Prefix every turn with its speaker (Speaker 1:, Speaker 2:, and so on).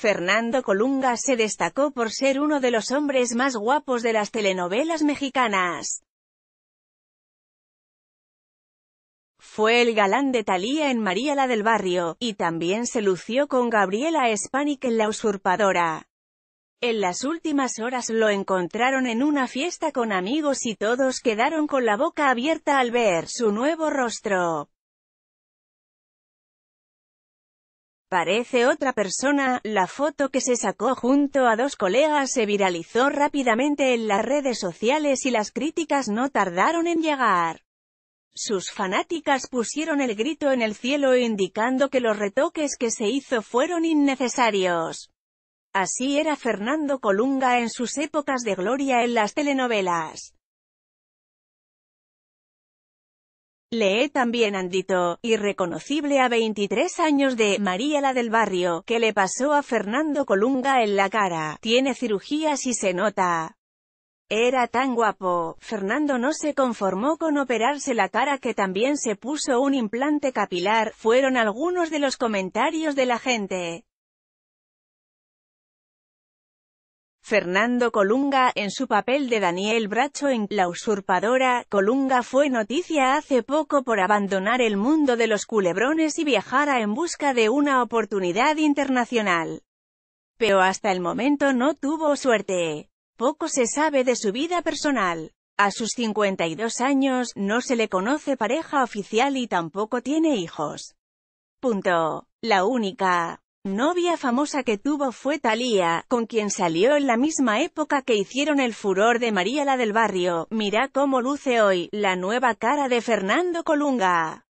Speaker 1: Fernando Colunga se destacó por ser uno de los hombres más guapos de las telenovelas mexicanas. Fue el galán de Talía en María la del Barrio, y también se lució con Gabriela Spanik en La Usurpadora. En las últimas horas lo encontraron en una fiesta con amigos y todos quedaron con la boca abierta al ver su nuevo rostro. Parece otra persona, la foto que se sacó junto a dos colegas se viralizó rápidamente en las redes sociales y las críticas no tardaron en llegar. Sus fanáticas pusieron el grito en el cielo indicando que los retoques que se hizo fueron innecesarios. Así era Fernando Colunga en sus épocas de gloria en las telenovelas. Lee también andito, irreconocible a 23 años de María la del Barrio, que le pasó a Fernando Colunga en la cara. Tiene cirugías y se nota. Era tan guapo. Fernando no se conformó con operarse la cara que también se puso un implante capilar, fueron algunos de los comentarios de la gente. Fernando Colunga, en su papel de Daniel Bracho en La usurpadora, Colunga fue noticia hace poco por abandonar el mundo de los culebrones y viajara en busca de una oportunidad internacional. Pero hasta el momento no tuvo suerte. Poco se sabe de su vida personal. A sus 52 años, no se le conoce pareja oficial y tampoco tiene hijos. Punto. La única Novia famosa que tuvo fue Thalía, con quien salió en la misma época que hicieron el furor de María la del Barrio. Mira cómo luce hoy, la nueva cara de Fernando Colunga.